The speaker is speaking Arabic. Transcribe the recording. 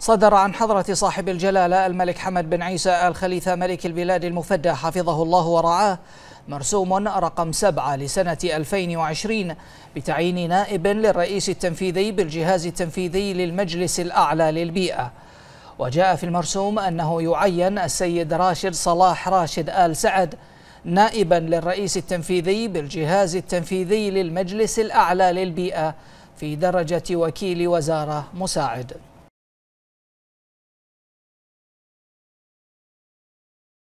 صدر عن حضرة صاحب الجلالة الملك حمد بن عيسى الخليفة ملك البلاد المفدى حفظه الله ورعاه مرسوم رقم سبعة لسنة 2020 بتعيين نائب للرئيس التنفيذي بالجهاز التنفيذي للمجلس الأعلى للبيئة وجاء في المرسوم أنه يعين السيد راشد صلاح راشد آل سعد نائبا للرئيس التنفيذي بالجهاز التنفيذي للمجلس الأعلى للبيئة في درجة وكيل وزارة مساعد